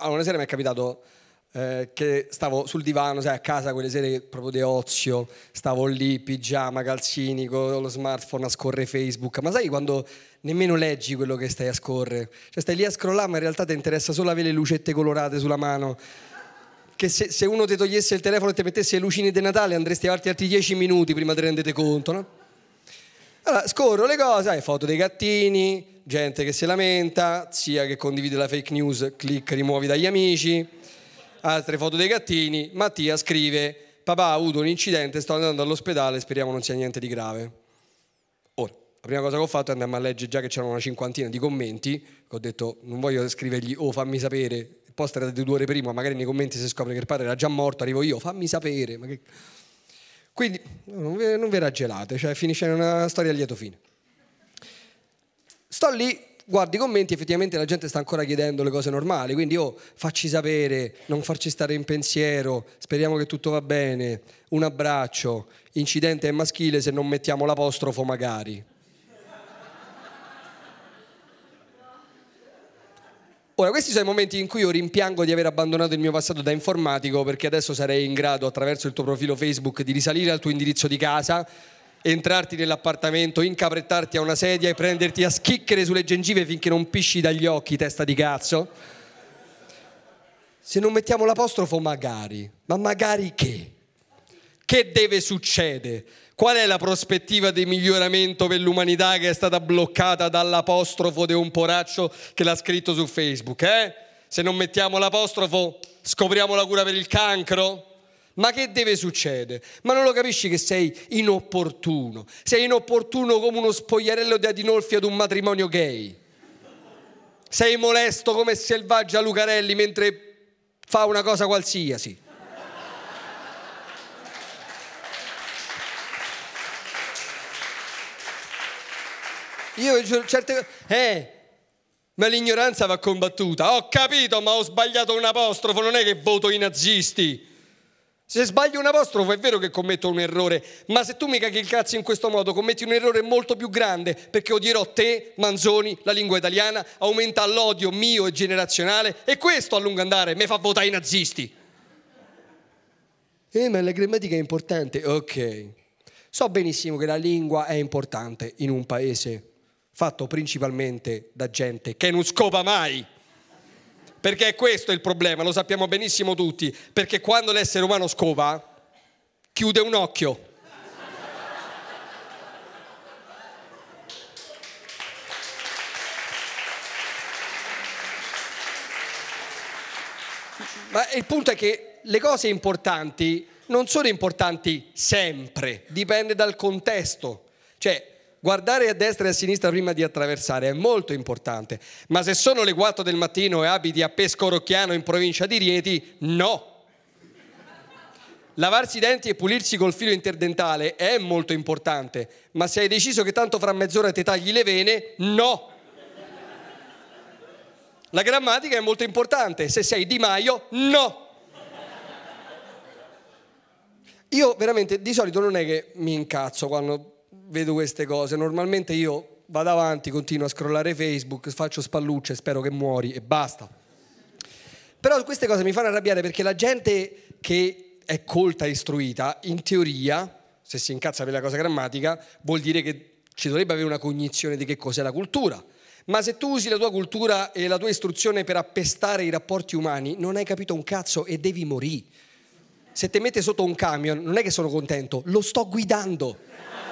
Allora, una sera mi è capitato eh, che stavo sul divano, sai, a casa quelle sere proprio di ozio, stavo lì, pigiama, calzini, con lo smartphone a scorre Facebook, ma sai quando nemmeno leggi quello che stai a scorre? Cioè stai lì a scrollare, ma in realtà ti interessa solo avere le lucette colorate sulla mano. Che se, se uno ti togliesse il telefono e ti mettesse le lucine di Natale andresti avanti altri dieci minuti prima di rendete conto, no? Allora, scorro le cose, hai foto dei gattini, gente che si lamenta, zia che condivide la fake news, clic rimuovi dagli amici, altre foto dei gattini, Mattia scrive, papà ha avuto un incidente, sto andando all'ospedale, speriamo non sia niente di grave. Ora, la prima cosa che ho fatto è andarmi a leggere già che c'erano una cinquantina di commenti, ho detto non voglio scrivergli oh fammi sapere, il post era di due ore prima, magari nei commenti si scopre che il padre era già morto, arrivo io, fammi sapere, ma che... Quindi non vi raggelate, cioè finisce in una storia a lieto fine. Sto lì, guardo i commenti, effettivamente la gente sta ancora chiedendo le cose normali, quindi io oh, facci sapere, non farci stare in pensiero, speriamo che tutto va bene, un abbraccio, incidente è maschile se non mettiamo l'apostrofo magari. Ora, questi sono i momenti in cui io rimpiango di aver abbandonato il mio passato da informatico perché adesso sarei in grado, attraverso il tuo profilo Facebook, di risalire al tuo indirizzo di casa, entrarti nell'appartamento, incaprettarti a una sedia e prenderti a schicchere sulle gengive finché non pisci dagli occhi, testa di cazzo. Se non mettiamo l'apostrofo, magari, ma magari che? Che deve succedere? Qual è la prospettiva di miglioramento per l'umanità che è stata bloccata dall'apostrofo di un poraccio che l'ha scritto su Facebook? Eh? Se non mettiamo l'apostrofo scopriamo la cura per il cancro? Ma che deve succedere? Ma non lo capisci che sei inopportuno? Sei inopportuno come uno spogliarello di Adinolfi ad un matrimonio gay. Sei molesto come selvaggia Lucarelli mentre fa una cosa qualsiasi. Io certe cose. Eh, ma l'ignoranza va combattuta. Ho capito, ma ho sbagliato un apostrofo, non è che voto i nazisti. Se sbaglio un apostrofo è vero che commetto un errore, ma se tu mi caghi il cazzo in questo modo commetti un errore molto più grande perché odierò te, Manzoni, la lingua italiana, aumenta l'odio mio e generazionale e questo a lungo andare mi fa votare i nazisti. Eh, ma la grammatica è importante, ok. So benissimo che la lingua è importante in un paese fatto principalmente da gente che non scopa mai. Perché questo è il problema, lo sappiamo benissimo tutti, perché quando l'essere umano scopa, chiude un occhio. Ma il punto è che le cose importanti non sono importanti sempre, dipende dal contesto. Cioè, guardare a destra e a sinistra prima di attraversare è molto importante, ma se sono le 4 del mattino e abiti a Pescorocchiano in provincia di Rieti, no. Lavarsi i denti e pulirsi col filo interdentale è molto importante, ma se hai deciso che tanto fra mezz'ora ti tagli le vene, no. La grammatica è molto importante, se sei Di Maio, no. Io veramente di solito non è che mi incazzo quando vedo queste cose. Normalmente io vado avanti, continuo a scrollare Facebook, faccio spallucce, spero che muori e basta. Però queste cose mi fanno arrabbiare perché la gente che è colta e istruita, in teoria, se si incazza per la cosa grammatica, vuol dire che ci dovrebbe avere una cognizione di che cos'è la cultura. Ma se tu usi la tua cultura e la tua istruzione per appestare i rapporti umani, non hai capito un cazzo e devi morire. Se te mette sotto un camion, non è che sono contento, lo sto guidando.